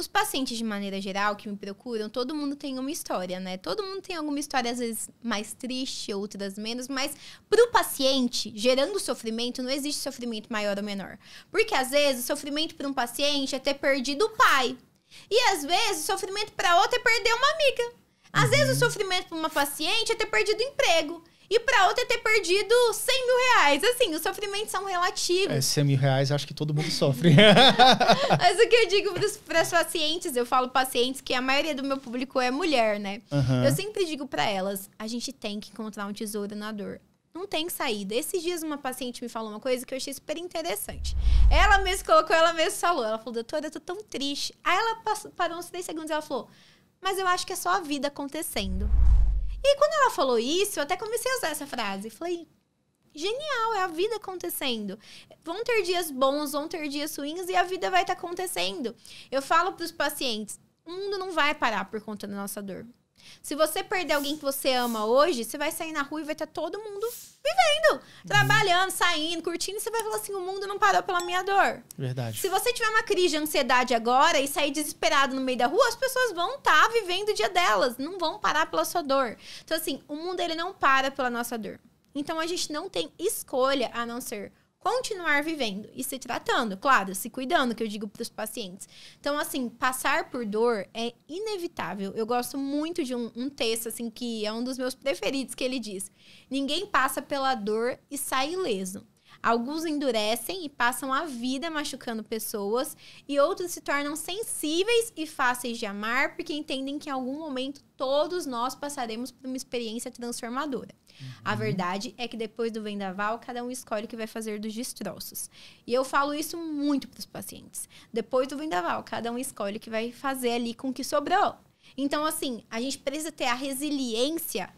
Os pacientes, de maneira geral, que me procuram, todo mundo tem uma história, né? Todo mundo tem alguma história, às vezes mais triste, outras menos, mas para o paciente, gerando sofrimento, não existe sofrimento maior ou menor. Porque às vezes, sofrimento para um paciente é ter perdido o pai. E às vezes, sofrimento para outro é perder uma amiga. Às uhum. vezes, o sofrimento para uma paciente é ter perdido o emprego e para outra é ter perdido 100 mil reais. Assim, os sofrimentos são relativos. É, 100 mil reais, acho que todo mundo sofre. Mas o que eu digo para as pacientes, eu falo pacientes que a maioria do meu público é mulher, né? Uhum. Eu sempre digo para elas, a gente tem que encontrar um tesouro na dor não tem saída. Esses dias uma paciente me falou uma coisa que eu achei super interessante. Ela mesma colocou, ela mesma falou. Ela falou, doutora, eu tô tão triste. Aí ela passou, parou uns três segundos e ela falou, mas eu acho que é só a vida acontecendo. E quando ela falou isso, eu até comecei a usar essa frase. Falei, genial, é a vida acontecendo. Vão ter dias bons, vão ter dias ruins e a vida vai estar tá acontecendo. Eu falo para os pacientes, o mundo não vai parar por conta da nossa dor. Se você perder alguém que você ama hoje, você vai sair na rua e vai estar tá todo mundo vivendo, trabalhando, saindo, curtindo. E você vai falar assim: o mundo não parou pela minha dor. Verdade. Se você tiver uma crise de ansiedade agora e sair desesperado no meio da rua, as pessoas vão estar tá vivendo o dia delas, não vão parar pela sua dor. Então, assim, o mundo ele não para pela nossa dor. Então, a gente não tem escolha a não ser continuar vivendo e se tratando, claro, se cuidando, que eu digo para os pacientes. Então, assim, passar por dor é inevitável. Eu gosto muito de um, um, texto, assim, que é um dos meus preferidos, que ele diz: Ninguém passa pela dor e sai ileso. Alguns endurecem e passam a vida machucando pessoas, e outros se tornam sensíveis e fáceis de amar porque entendem que em algum momento todos nós passaremos por uma experiência transformadora. Uhum. A verdade é que depois do vendaval, cada um escolhe o que vai fazer dos destroços. E eu falo isso muito para os pacientes. Depois do vendaval, cada um escolhe o que vai fazer ali com o que sobrou. Então, assim, a gente precisa ter a resiliência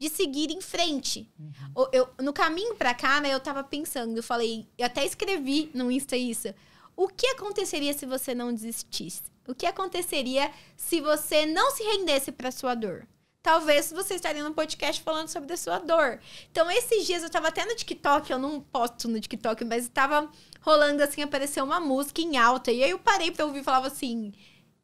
de seguir em frente. Uhum. Eu, no caminho para cá, né, eu tava pensando, eu falei, eu até escrevi no Insta isso. O que aconteceria se você não desistisse? O que aconteceria se você não se rendesse para sua dor? Talvez você estaria no podcast falando sobre a sua dor. Então, esses dias eu tava até no TikTok, eu não posto no TikTok, mas tava rolando assim, apareceu uma música em alta. E aí eu parei para ouvir e falava assim: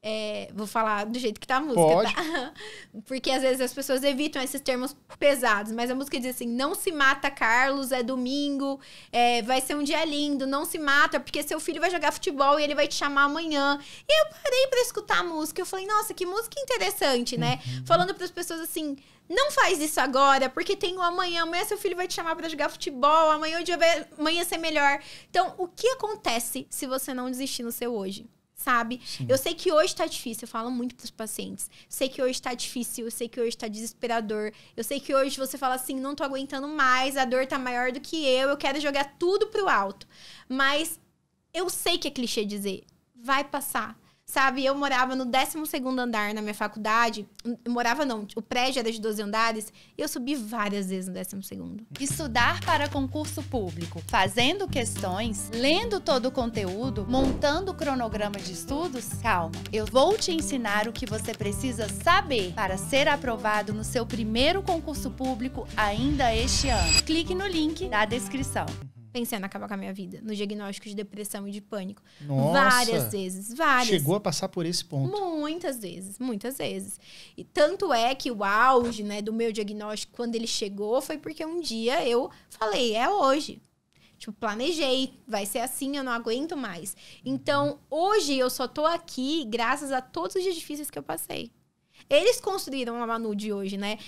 é, vou falar do jeito que tá a música, tá? Pode. tá? Porque às vezes as pessoas evitam esses termos pesados, mas a música diz assim: não se mata, Carlos, é domingo, é, vai ser um dia lindo, não se mata, porque seu filho vai jogar futebol e ele vai te chamar amanhã. E eu parei para escutar a música, eu falei, nossa, que música interessante, né? Uhum. Falando para as pessoas assim. Não faz isso agora, porque tem o amanhã. Amanhã seu filho vai te chamar para jogar futebol. Amanhã o dia vai amanhã ser melhor. Então, o que acontece se você não desistir no seu hoje? sabe? Sim. Eu sei que hoje tá difícil, eu falo muito para os pacientes. sei que hoje tá difícil, eu sei que hoje tá desesperador. Eu sei que hoje você fala assim, não tô aguentando mais, a dor tá maior do que eu, eu quero jogar tudo pro alto. Mas eu sei que é clichê dizer, vai passar. Sabe, eu morava no 12 andar na minha faculdade. Hum, morava não, o prédio era de 12 andares. E eu subi várias vezes no 12. Estudar para concurso público, fazendo questões, lendo todo o conteúdo, montando o cronograma de estudos? Calma, eu vou te ensinar o que você precisa saber para ser aprovado no seu primeiro concurso público ainda este ano. Clique no link da descrição pensando em acabar com a minha vida, no diagnóstico de depressão e de pânico. Nossa, várias vezes, várias. Chegou a passar por esse ponto. Muitas vezes, muitas vezes. E tanto é que o auge, né, do meu diagnóstico quando ele chegou foi porque um dia eu falei, é hoje. Tipo, planejei, vai ser assim, eu não aguento mais. Então, hoje eu só tô aqui graças a todos os dias difíceis que eu passei. Eles construíram a Manu de hoje, né?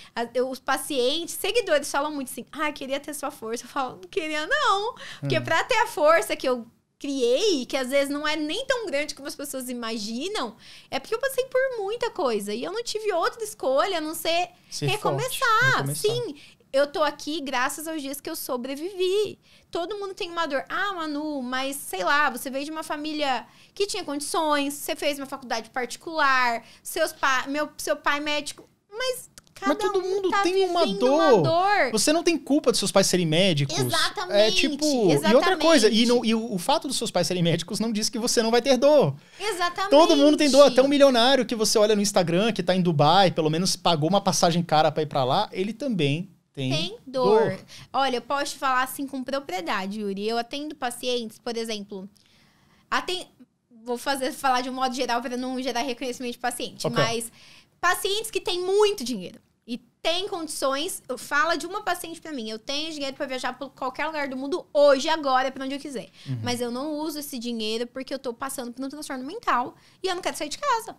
Os pacientes, seguidores falam muito assim: ah, queria ter sua força. Eu falo, não queria, não. Porque hum. pra ter a força que eu criei, que às vezes não é nem tão grande como as pessoas imaginam, é porque eu passei por muita coisa e eu não tive outra escolha a não ser, ser recomeçar. recomeçar. Sim, eu tô aqui graças aos dias que eu sobrevivi. Todo mundo tem uma dor. Ah, Manu, mas sei lá, você veio de uma família que tinha condições, você fez uma faculdade particular, seus pa meu, seu pai médico. Mas Cada mas todo um mundo tá tem uma dor. uma dor. Você não tem culpa dos seus pais serem médicos. É, exatamente. É tipo. Exatamente. E outra coisa, e, no, e o, o, fato dos seus pais serem médicos não diz que você não vai ter dor. Exatamente. Todo mundo tem dor. Até um milionário que você olha no Instagram, que tá em Dubai, pelo menos pagou uma passagem cara para ir para lá, ele também tem, tem dor. dor. Olha, eu posso falar assim com propriedade, Yuri. Eu atendo pacientes, por exemplo. Atend... Vou fazer falar de um modo geral para não gerar reconhecimento de paciente, okay. mas pacientes que têm muito dinheiro e têm condições. Fala de uma paciente para mim: eu tenho dinheiro para viajar para qualquer lugar do mundo hoje, agora, para onde eu quiser. Uhum. Mas eu não uso esse dinheiro porque eu tô passando por um transtorno mental e eu não quero sair de casa.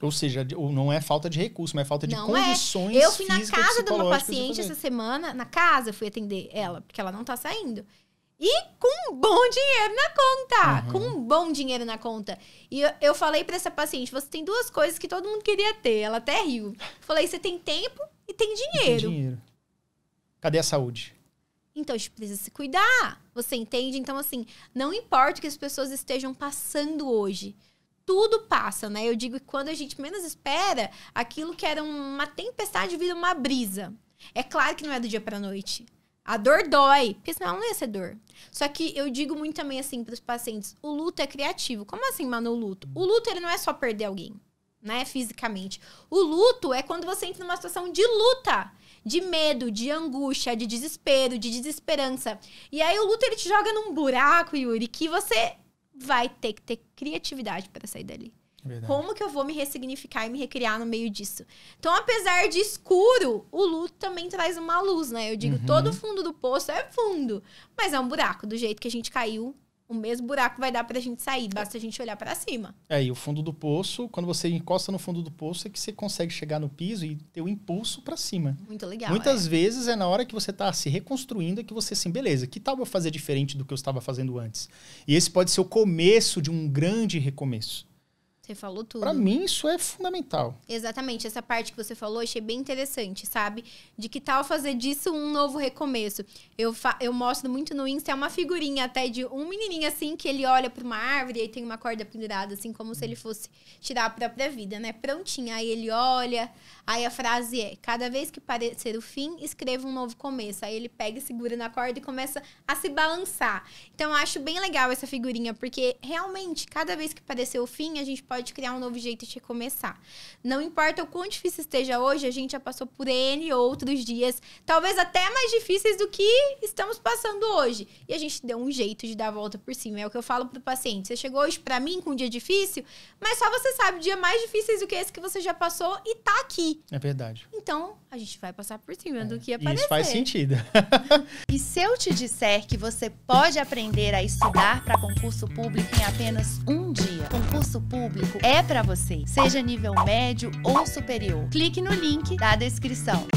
Ou seja, não é falta de recurso, mas é falta de não é. condições. É. Eu fui na casa de uma paciente essa semana, na casa, fui atender ela, porque ela não tá saindo. E com um bom dinheiro na conta. Uhum. Com um bom dinheiro na conta. E eu, eu falei para essa paciente: você tem duas coisas que todo mundo queria ter. Ela até riu. Falei: você tem tempo e tem dinheiro. Tem dinheiro. Cadê a saúde? Então a gente precisa se cuidar. Você entende? Então, assim, não importa o que as pessoas estejam passando hoje tudo passa, né? Eu digo que quando a gente menos espera, aquilo que era uma tempestade vira uma brisa. É claro que não é do dia para noite. A dor dói, porque senão não ia ser dor. Só que eu digo muito também assim para os pacientes, o luto é criativo. Como assim, mano, o luto? O luto ele não é só perder alguém, né, fisicamente. O luto é quando você entra numa situação de luta, de medo, de angústia, de desespero, de desesperança. E aí o luto ele te joga num buraco, Yuri, que você vai ter que ter criatividade para sair dali. Verdade. Como que eu vou me ressignificar e me recriar no meio disso? Então, apesar de escuro, o luto também traz uma luz, né? Eu digo, uhum. todo fundo do poço é fundo, mas é um buraco. Do jeito que a gente caiu, o mesmo buraco vai dar para a gente sair, basta a gente olhar para cima. É, e o fundo do poço, quando você encosta no fundo do poço, é que você consegue chegar no piso e ter o um impulso para cima. Muito legal. Muitas é. vezes é na hora que você está se reconstruindo é que você assim, beleza, que tal eu fazer diferente do que eu estava fazendo antes? E esse pode ser o começo de um grande recomeço. Você falou tudo. Para mim, isso é fundamental. Exatamente. Essa parte que você falou, achei bem interessante, sabe? De que tal fazer disso um novo recomeço? Eu, eu mostro muito no Insta, é uma figurinha até de um menininho assim, que ele olha para uma árvore e tem uma corda pendurada, assim, como se ele hum. fosse tirar a própria vida, né? Prontinha. Aí ele olha, aí a frase é: cada vez que parecer o fim, escreva um novo começo. Aí ele pega e segura na corda e começa a se balançar. Então, eu acho bem legal essa figurinha, porque realmente, cada vez que parecer o fim, a gente pode pode criar um novo jeito de começar. Não importa o quão difícil esteja hoje, a gente já passou por N outros dias, talvez até mais difíceis do que estamos passando hoje. E a gente deu um jeito de dar a volta por cima. É o que eu falo pro paciente. Você chegou hoje para mim com um dia difícil, mas só você sabe dia mais difíceis do que esse que você já passou e tá aqui. É verdade. Então, a gente vai passar por cima é. do que aparecer. Isso faz sentido. e se eu te disser que você pode aprender a estudar para concurso público em apenas um dia? Concurso público é para você, seja nível médio ou superior. Clique no link da descrição.